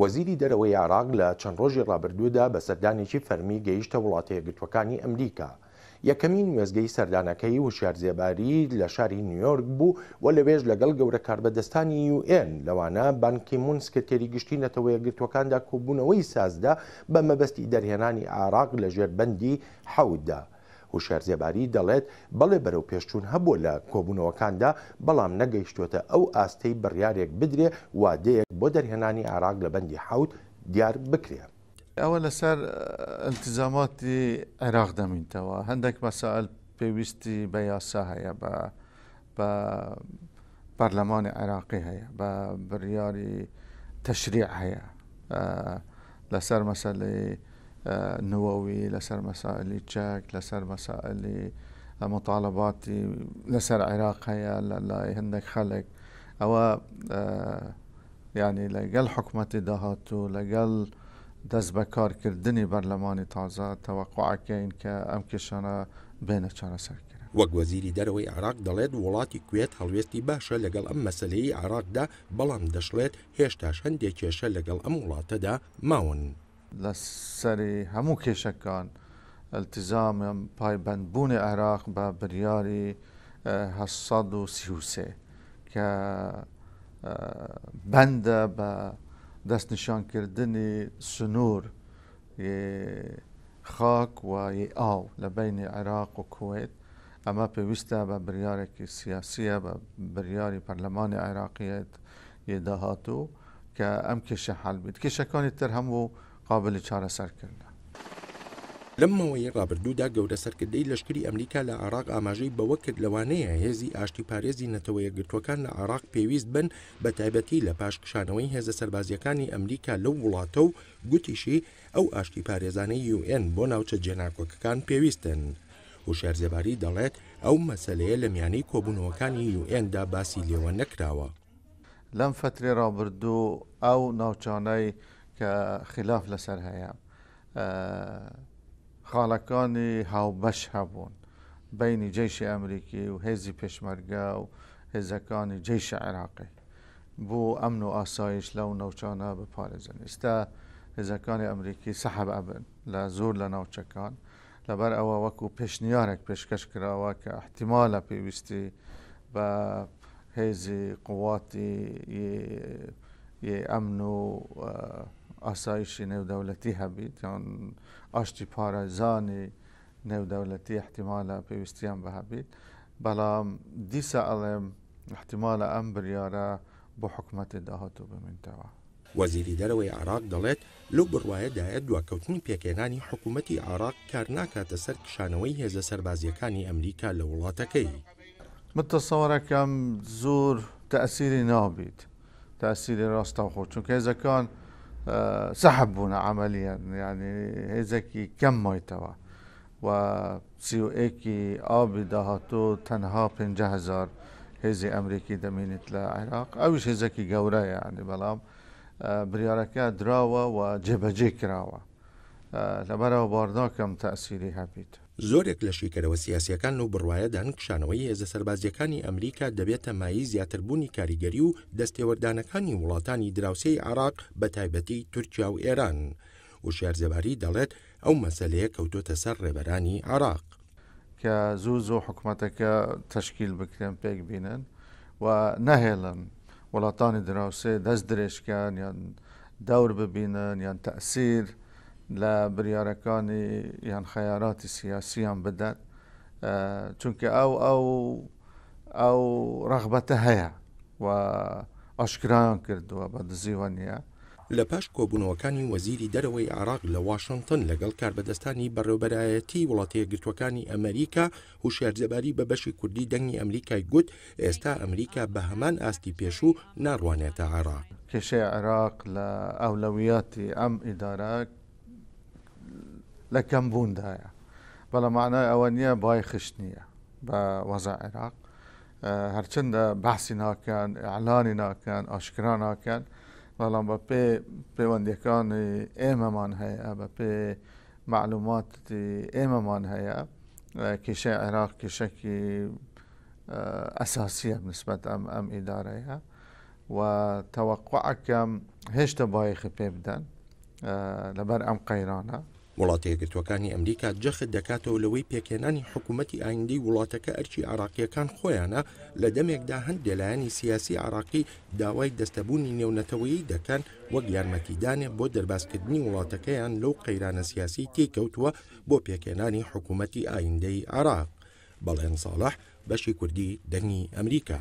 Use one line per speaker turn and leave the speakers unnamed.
وەزیری دەرەوەی عراق لە چەند ڕۆژی ڕابردوودا بە سەردانێکی فەرمی گەیشتە وڵاتەیەگرتوەکانی ئەمریکا. یەکەمین وێزگەی سەردانەکەی وشار زێباری لە شاری نیویۆرک بوو و لەوێژ لەگەڵ گەورە کاربەدەستانی UN لەوانە بانکی مونسکەتێری گشتی نەتەوەیە گرتوەکاندا کۆبوونەوەی سازدا بە مەبەستی دەرهێنانی عراق لە ژێربەندی حەوددا. هوشارزیێباری دەڵێت بەڵێ بەرەو پێشچوون هەبوو لە کۆبوونەوەکاندا بەڵام نەگەیشتوتە ئەو ئاستەی بڕیارێک بدرێ وادەیەک بۆ
دەرهێنانی عراق لە بەندی حوت دیار بکرێت. ئەوە لەسەر التزاماتی عێراق دەمینتەوە هەندێک مەسائل پێویستی بە یاسا هەیە بە بە پەرلەمانی عێراقی هەیە بە بڕیاری تەشریع هەیە لەسەر مەسلەی نووي لەسەر مەسائللی چەک لەسەر مەسائللی مطالباتی لەسەر عێراق هەیە لە لای هەندێک خەلێک ئەوە ینی لەگەل حکوومەتی داهاتوو لەگەل دەست بەکارکردنی بەرلەمانی تازە تەوەقعکەین کە ئەم کشانە بێنە چارە سەرکە
وەک وەزیری دەرەوەی عراق دەڵێت وڵاتی کوێت هەڵوێستی باشە لەگەڵ ئەم مەسلەی عراقدا بەڵام دەشڵێت هێشتا هەندێک کێشە لەگەڵ ئەم وڵاتەدا
ماون. لەسەری هەموو کێشەکان التیزامم پایبندبوونی عێراق بە بریاری هەسەد و سیوسێ کە بەندە بە دەستنیشانکردنی سنوور خاک و ئاو لە بینی عێراق و کوێت ئەمە پێویستە بە بریارێکی سیاسیە بە بریاری پەرلەمانی عێراقیەت یداهاتوو کە ئەم کێشە حالبیت کێشەکانی تر هەموو قابلی چارەسەرکردن
لەمەوەی ڕابردوودا گەورە سەرکردەی لەشکری ئەمریکا لە عراق ئاماژەی بەوە کرد لەوانەیە هێزی ئاشتی پارێزی نەتەوەیە گرتوەکان لە عراق پێویست بن بە تایبەتی لە پاشکشانەوەی هێزە سەربازیەکانی ئەمریکا لەو وڵاتە و گوتیشی ئەو ئاشتی پارێزانەی یUN بۆ ناوچە جێناکۆکەکان پێویستن. هوشار زێباری دەڵێت ئەو مەسلەیە لە میانی
کۆبوونەوەکانی یUNدا باسی لێوە نەکراوە. لەم فترێ ڕابردوو ئەو ناوچانەی کە خلاف لەسەر هەیە خاڵەکانی هاوبەش هەبوون بینی جیشی ئەمریکی و هێزی پێشمەرگە و هێزەکانی جیشە عێراقی بۆ ئەمن و ئاسایش لەو نەوچانە بپارێزن ئستا هێزەکانی ئەمریکی سەحب ئەبن لە زۆر لە ناوچەکان لەبەر ئەوە وەکو پێشنیارێک پێشکەش کراوە کە احتیمالە پێویستی بە هێزی قواتی ئەمن و آسایشی نێودەوڵەتی هەبیت یان ئاشتی پارێزانی نێودەوڵەتی احتیمالە پێویستیان بە هەبیت بەڵام دیسە ئەڵێم احتیمالە ئەم بریارە بۆ حکوومەتی داهاتوو بمنتەوە.
وەزیری دەرەوەی عراق دەڵێت لەو بڕواایەدایە دواکەوتنی پێکێنانی حکوومەتتی عراق کار ناکاتە سەر کشانەوەی هێزە سەربازیەکانی ئەمریکا لە وڵاتەکەی.
متتەسەوەەکەم زۆر تەسیری نابیت تەسیری ڕاستە خۆ چونکە هێزەکان آه، سحبونا عمليا يعني هيزكي كم ميتوا و سيو ايكي آبی دهاتو تنها پنجه هزار هزی امریکی دمینت لعراق اوش هزکی گوره يعني بلام آه، بریارکه دراوا و جبجه کراوه لەبەرەوە بارداکەم تاسیری هەبیت. زۆرێک لە شیکەرەوە سیاسیەکان و بڕواایە دانکشانەوەی هێزە سەربازیەکانی
ئەمریکا دەبێتە مایی زیاتربوونی کاریگەری و دەستێوەردانەکانی وڵاتانی دراوسی عراق بە تایبەتی تورکیا و ئێران. وشار زەباری دەڵێت ئەو مەسلەیە
کەوتۆتە سەر ڕێبەرانی عراق. کە زوو زۆ حکوومەتەکە تشکیل بکرێن پێک بینن و نەهێڵن وڵاتانی دراوسێ دەست درێژکان یان داور ببینن یان تەسیر، لە بریارەکانی یان خەیاراتی سیاسیان بدات چونکە ئەو ئەو ئەو ڕغبەتە هەیە و ئاشکران کردووە بە دزیوە نیە لە پاش کۆبوونەوەکانی وەزیری دەرەوەی عراق لە واشنگتن لەگەڵ کاربەدەستانی
بەڕێوبەرایەتی وڵاتەیەگرتوەکانی ئەمریکا هوشارجەباری بە بەشی کوردی دەنگی ئەمریکای گوت ئێستا ئەمریکا بە هەمان ئاستی پێشوو ناڕوانێتە عراق
کێشەی عراق لە ئەولەویاتی ئەم ئیدارە لكم بون دايا بلا معنى اوانيا باي خشنية بوزع عراق أه هرچند بحثنا كان اعلاننا كان اشكرانا كان بلا ما بي بي وانديكان ايما من هيا بي معلومات ايما من هيا أه كشا عراق كشا كي اساسية بالنسبة ام ام ادارة وتوقعكم هشت بايخ بيبدن أه لبر ام قيرانا
وڵاتی یەکگرتوەکانی ئەمریکا جەخت دەکاتەوە لەوەی پێکێنانی حکوومەتتی ئایندەی وڵاتەکە ئەرچی عراقیەکان خۆیانە لە دەمێکدا هەند دەلایانی سیاسی عراقی داوای دەستەبوونی نێونەتەوەیی دەکەن وەک یارمەتیدانێ بۆ دەرباسکردنی وڵاتەکەیان لەو قەیرانە سیاسی تێکەوتووە بۆ پێکێنانی حکوومەتتی ئایندەی عراق بەڵێن ساڵح بەشی کوردی دەنگی ئەمریکا.